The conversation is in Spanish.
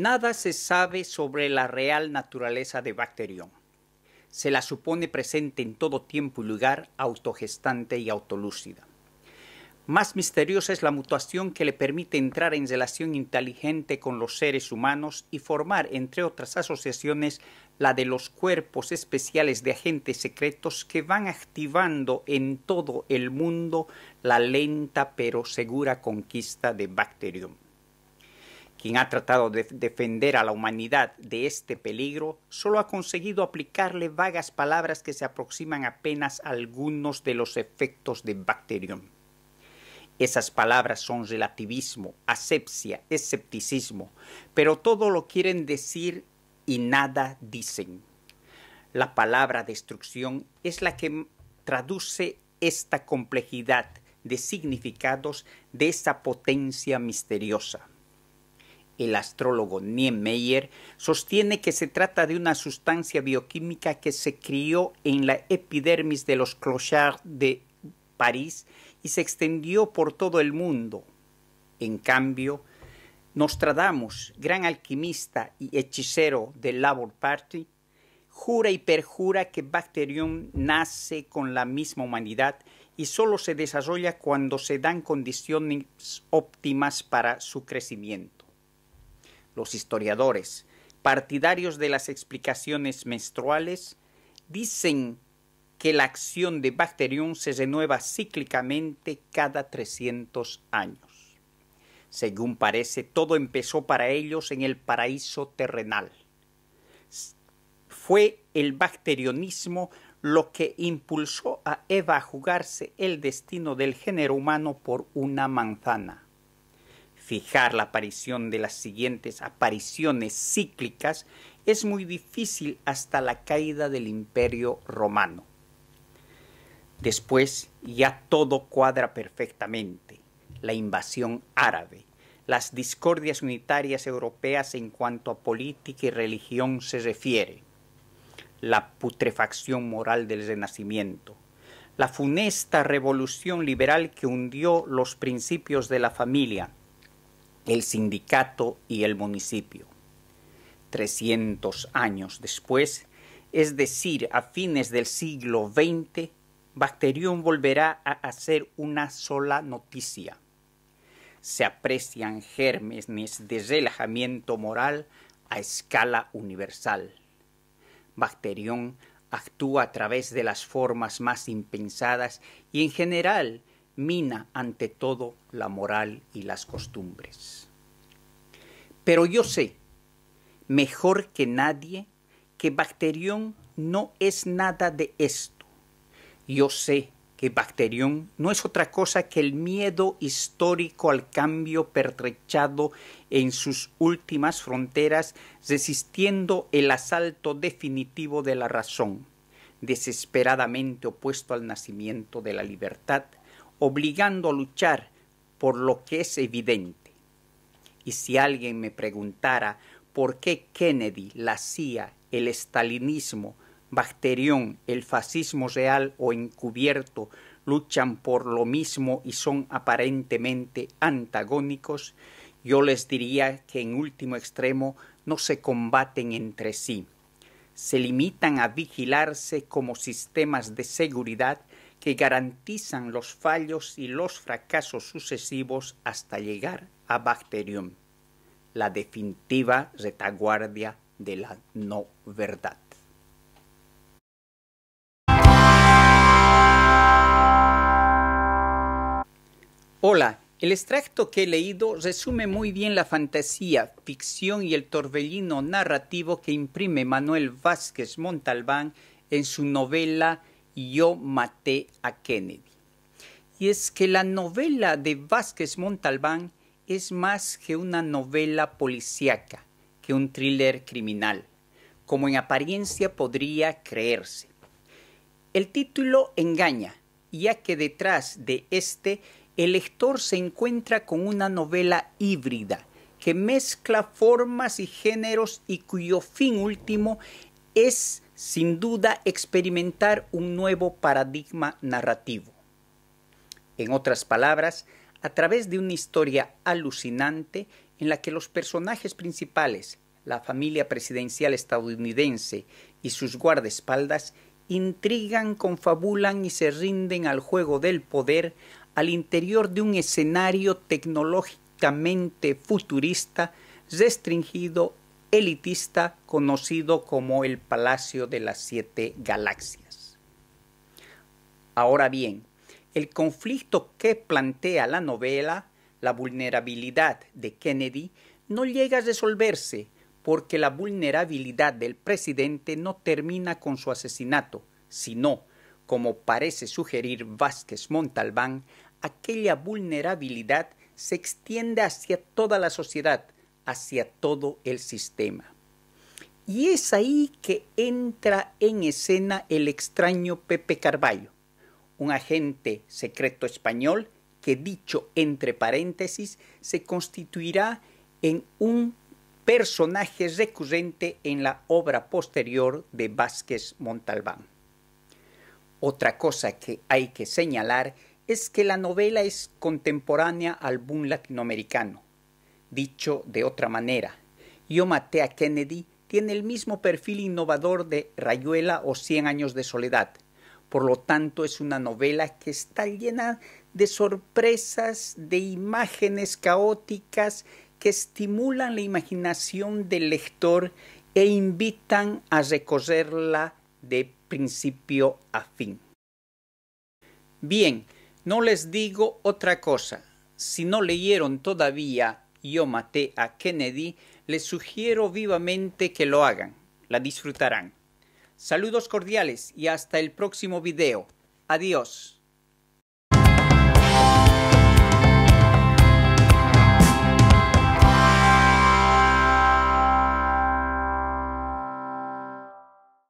Nada se sabe sobre la real naturaleza de Bacterium. Se la supone presente en todo tiempo y lugar, autogestante y autolúcida. Más misteriosa es la mutación que le permite entrar en relación inteligente con los seres humanos y formar, entre otras asociaciones, la de los cuerpos especiales de agentes secretos que van activando en todo el mundo la lenta pero segura conquista de Bacterium. Quien ha tratado de defender a la humanidad de este peligro solo ha conseguido aplicarle vagas palabras que se aproximan apenas a algunos de los efectos de Bacterium. Esas palabras son relativismo, asepsia, escepticismo, pero todo lo quieren decir y nada dicen. La palabra destrucción es la que traduce esta complejidad de significados de esa potencia misteriosa. El astrólogo Niemeyer sostiene que se trata de una sustancia bioquímica que se crió en la epidermis de los clochards de París y se extendió por todo el mundo. En cambio, Nostradamus, gran alquimista y hechicero del Labor Party, jura y perjura que Bacterium nace con la misma humanidad y solo se desarrolla cuando se dan condiciones óptimas para su crecimiento los historiadores, partidarios de las explicaciones menstruales, dicen que la acción de Bacterium se renueva cíclicamente cada 300 años. Según parece, todo empezó para ellos en el paraíso terrenal. Fue el bacterionismo lo que impulsó a Eva a jugarse el destino del género humano por una manzana fijar la aparición de las siguientes apariciones cíclicas es muy difícil hasta la caída del imperio romano. Después ya todo cuadra perfectamente. La invasión árabe, las discordias unitarias europeas en cuanto a política y religión se refiere, la putrefacción moral del Renacimiento, la funesta revolución liberal que hundió los principios de la familia, el sindicato y el municipio. 300 años después, es decir, a fines del siglo XX, Bacterión volverá a hacer una sola noticia. Se aprecian gérmenes de relajamiento moral a escala universal. Bacterión actúa a través de las formas más impensadas y en general mina ante todo la moral y las costumbres. Pero yo sé, mejor que nadie, que Bacterión no es nada de esto. Yo sé que Bacterión no es otra cosa que el miedo histórico al cambio pertrechado en sus últimas fronteras, resistiendo el asalto definitivo de la razón, desesperadamente opuesto al nacimiento de la libertad, obligando a luchar por lo que es evidente. Y si alguien me preguntara por qué Kennedy, la CIA, el estalinismo, Bacterión, el fascismo real o encubierto luchan por lo mismo y son aparentemente antagónicos, yo les diría que en último extremo no se combaten entre sí. Se limitan a vigilarse como sistemas de seguridad que garantizan los fallos y los fracasos sucesivos hasta llegar a Bacterium, la definitiva retaguardia de la no verdad. Hola, el extracto que he leído resume muy bien la fantasía, ficción y el torbellino narrativo que imprime Manuel Vázquez Montalbán en su novela yo maté a Kennedy. Y es que la novela de Vázquez Montalbán es más que una novela policíaca, que un thriller criminal, como en apariencia podría creerse. El título engaña, ya que detrás de este el lector se encuentra con una novela híbrida que mezcla formas y géneros y cuyo fin último es sin duda experimentar un nuevo paradigma narrativo. En otras palabras, a través de una historia alucinante en la que los personajes principales, la familia presidencial estadounidense y sus guardaespaldas, intrigan, confabulan y se rinden al juego del poder al interior de un escenario tecnológicamente futurista, restringido elitista conocido como el Palacio de las Siete Galaxias. Ahora bien, el conflicto que plantea la novela, la vulnerabilidad de Kennedy, no llega a resolverse porque la vulnerabilidad del presidente no termina con su asesinato, sino, como parece sugerir Vázquez Montalbán, aquella vulnerabilidad se extiende hacia toda la sociedad, hacia todo el sistema. Y es ahí que entra en escena el extraño Pepe Carballo, un agente secreto español que dicho entre paréntesis se constituirá en un personaje recurrente en la obra posterior de Vázquez Montalbán. Otra cosa que hay que señalar es que la novela es contemporánea al boom latinoamericano, Dicho de otra manera, Yo maté a Kennedy tiene el mismo perfil innovador de Rayuela o Cien años de soledad. Por lo tanto, es una novela que está llena de sorpresas, de imágenes caóticas que estimulan la imaginación del lector e invitan a recorrerla de principio a fin. Bien, no les digo otra cosa. Si no leyeron todavía yo maté a Kennedy, les sugiero vivamente que lo hagan. La disfrutarán. Saludos cordiales y hasta el próximo video. Adiós.